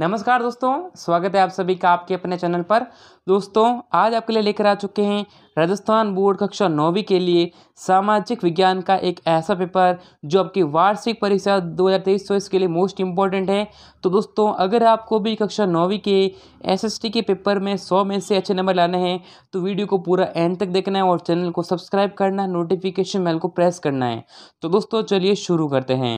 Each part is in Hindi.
नमस्कार दोस्तों स्वागत है आप सभी का आपके अपने चैनल पर दोस्तों आज आपके लिए लेकर आ चुके हैं राजस्थान बोर्ड कक्षा नौवीं के लिए सामाजिक विज्ञान का एक ऐसा पेपर जो आपकी वार्षिक परीक्षा 2023 हज़ार के लिए मोस्ट इम्पॉर्टेंट है तो दोस्तों अगर आपको भी कक्षा नौवीं के एसएसटी के पेपर में सौ में से अच्छे नंबर लाने हैं तो वीडियो को पूरा एंड तक देखना है और चैनल को सब्सक्राइब करना है नोटिफिकेशन बेल को प्रेस करना है तो दोस्तों चलिए शुरू करते हैं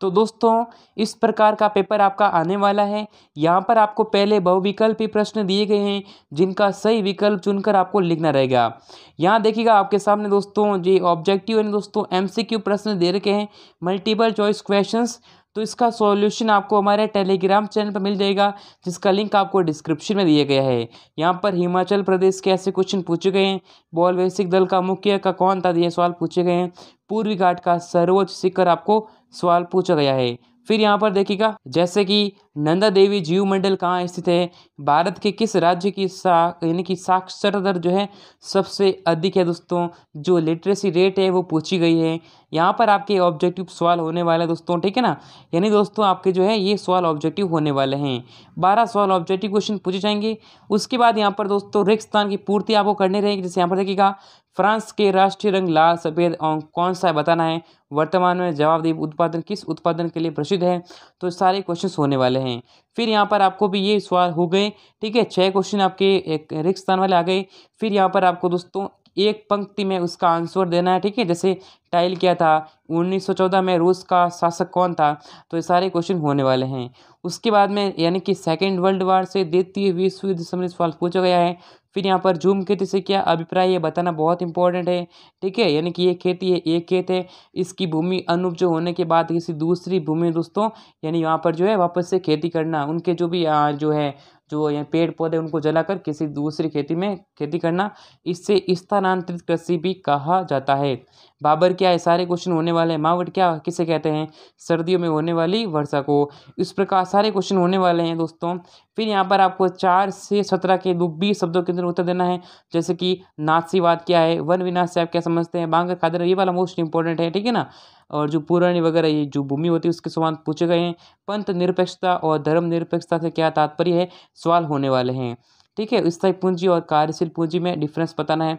तो दोस्तों इस प्रकार का पेपर आपका आने वाला है यहाँ पर आपको पहले बहुविकल्पी प्रश्न दिए गए हैं जिनका सही विकल्प चुनकर आपको लिखना रहेगा यहाँ देखिएगा आपके सामने दोस्तों ये ऑब्जेक्टिव है दोस्तों एमसीक्यू प्रश्न दे रखे हैं मल्टीपल चॉइस क्वेश्चंस तो इसका सॉल्यूशन आपको हमारे टेलीग्राम चैनल पर मिल जाएगा जिसका लिंक आपको डिस्क्रिप्शन में दिया गया है यहाँ पर हिमाचल प्रदेश के ऐसे क्वेश्चन पूछे गए हैं बॉल वैसिक दल का मुख्य का कौन था ये सवाल पूछे गए हैं पूर्वी घाट का सर्वोच्च शिखर आपको सवाल पूछा गया है फिर यहाँ पर देखिएगा जैसे कि नंदा देवी जीव मंडल कहाँ स्थित है भारत के किस राज्य की सा यानी कि साक्षरता दर जो है सबसे अधिक है दोस्तों जो लिटरेसी रेट है वो पूछी गई है यहाँ पर आपके ऑब्जेक्टिव सवाल होने वाले हैं दोस्तों ठीक है ना यानी दोस्तों आपके जो है ये सवाल ऑब्जेक्टिव होने वाले हैं बारह सवाल ऑब्जेक्टिव क्वेश्चन पूछे जाएंगे उसके बाद यहाँ पर दोस्तों रिक्सदान की पूर्ति आपको करने रहेगी जैसे यहाँ पर देखिएगा फ्रांस के राष्ट्रीय रंग लाल सफ़ेद और कौन सा है बताना है वर्तमान में जवाबदेह उत्पादन किस उत्पादन के लिए प्रसिद्ध है तो सारे क्वेश्चन होने वाले हैं फिर यहाँ पर आपको भी ये सवाल हो गए ठीक है छः क्वेश्चन आपके रिक्त स्थान वाले आ गए फिर यहाँ पर आपको दोस्तों एक पंक्ति में उसका आंसर देना है ठीक है जैसे टाइल किया था उन्नीस सौ चौदह में रूस का शासक कौन था तो ये सारे क्वेश्चन होने वाले हैं उसके बाद में यानी कि सेकेंड वर्ल्ड वार से द्वितीय विश्व युद्ध समय सवाल पूछा गया है फिर यहाँ पर झूम खेती से क्या अभिप्राय ये बताना बहुत इंपॉर्टेंट है ठीक है यानी कि ये खेती है एक खेत है इसकी भूमि अनुपज होने के बाद किसी दूसरी भूमि दोस्तों यानी यहाँ पर जो है वापस से खेती करना उनके जो भी जो है जो ये पेड़ पौधे उनको जलाकर किसी दूसरी खेती में खेती करना इससे स्थानांतरित कृषि भी कहा जाता है बाबर क्या है सारे क्वेश्चन होने वाले हैं मावट क्या किसे कहते हैं सर्दियों में होने वाली वर्षा को इस प्रकार सारे क्वेश्चन होने वाले हैं दोस्तों फिर यहाँ पर आपको चार से सत्रह के बीस शब्दों के अंदर उत्तर देना है जैसे कि नाथसीवाद क्या है वन विनाश से आप क्या समझते हैं बांगर खादर ये वाला मोस्ट इंपॉर्टेंट है ठीक है ना और जो पुरानी वगैरह ये जो भूमि होती है उसके समान पूछे गए हैं पंथ निरपेक्षता और धर्म निरपेक्षता से क्या तात्पर्य है सवाल होने वाले हैं ठीक है स्थायी पूंजी और कार्यशील पूंजी में डिफरेंस बताना है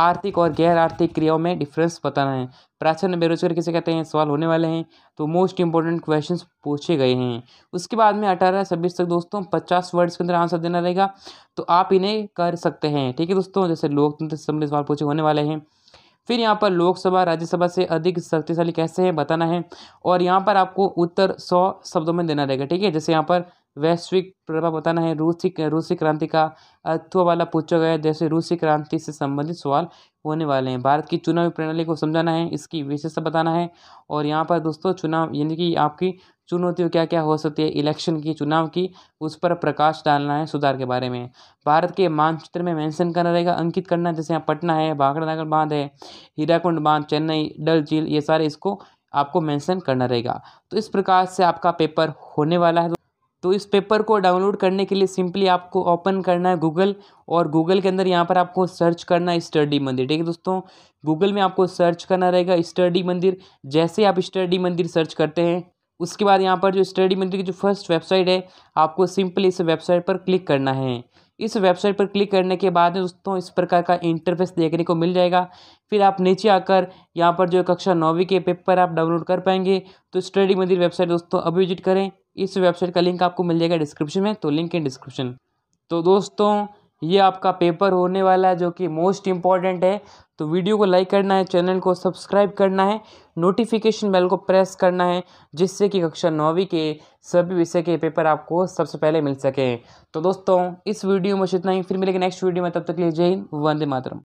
आर्थिक और गैर आर्थिक क्रियाओं में डिफरेंस बताना है प्राचीन बेरोजगार किसे कहते हैं सवाल होने वाले हैं तो मोस्ट इंपॉर्टेंट क्वेश्चंस पूछे गए हैं उसके बाद में अठारह छब्बीस तक दोस्तों पचास वर्ड्स के अंदर आंसर देना रहेगा तो आप इन्हें कर सकते हैं ठीक है दोस्तों जैसे लोकतंत्र संबंधित सवाल पूछे होने वाले हैं फिर यहाँ पर लोकसभा राज्यसभा से अधिक शक्तिशाली कैसे हैं बताना है और यहाँ पर आपको उत्तर सौ शब्दों में देना रहेगा ठीक है जैसे यहाँ पर वैश्विक प्रभाव बताना है रूसी रूसी क्रांति का अथवा वाला पूछा गया जैसे रूसी क्रांति से संबंधित सवाल होने वाले हैं भारत की चुनावी प्रणाली को समझाना है इसकी विशेषता बताना है और यहाँ पर दोस्तों चुनाव यानी कि आपकी चुनौतियों क्या क्या हो सकती है इलेक्शन की चुनाव की उस पर प्रकाश डालना है सुधार के बारे में भारत के मानचित्र में मेंशन करना रहेगा अंकित करना जैसे यहाँ पटना है भाखड़ा नगर बांध है हीराकुंड बांध चेन्नई डल झील ये सारे इसको आपको मेंशन करना रहेगा तो इस प्रकार से आपका पेपर होने वाला है तो इस पेपर को डाउनलोड करने के लिए सिंपली आपको ओपन करना है गूगल और गूगल के अंदर यहाँ पर आपको सर्च करना है स्टडी मंदिर ठीक है दोस्तों गूगल में आपको सर्च करना रहेगा स्टडी मंदिर जैसे आप स्टडी मंदिर सर्च करते हैं उसके बाद यहाँ पर जो स्टडी मंदिर की जो फर्स्ट वेबसाइट है आपको सिंपली इस वेबसाइट पर क्लिक करना है इस वेबसाइट पर क्लिक करने के बाद दोस्तों इस प्रकार का इंटरफेस देखने को मिल जाएगा फिर आप नीचे आकर यहाँ पर जो कक्षा नौवीं के पेपर आप डाउनलोड कर पाएंगे तो स्टडी मंदिर वेबसाइट दोस्तों अभी विजिट करें इस वेबसाइट का लिंक आपको मिल जाएगा डिस्क्रिप्शन में तो लिंक इन डिस्क्रिप्शन तो दोस्तों ये आपका पेपर होने वाला है जो कि मोस्ट इम्पॉर्टेंट है तो वीडियो को लाइक करना है चैनल को सब्सक्राइब करना है नोटिफिकेशन बेल को प्रेस करना है जिससे कि कक्षा नौवीं के सभी विषय के पेपर आपको सबसे पहले मिल सकें तो दोस्तों इस वीडियो में इतना ही फिर मिलेगा नेक्स्ट वीडियो में तब तक लिए जय हिंद वंदे मातरम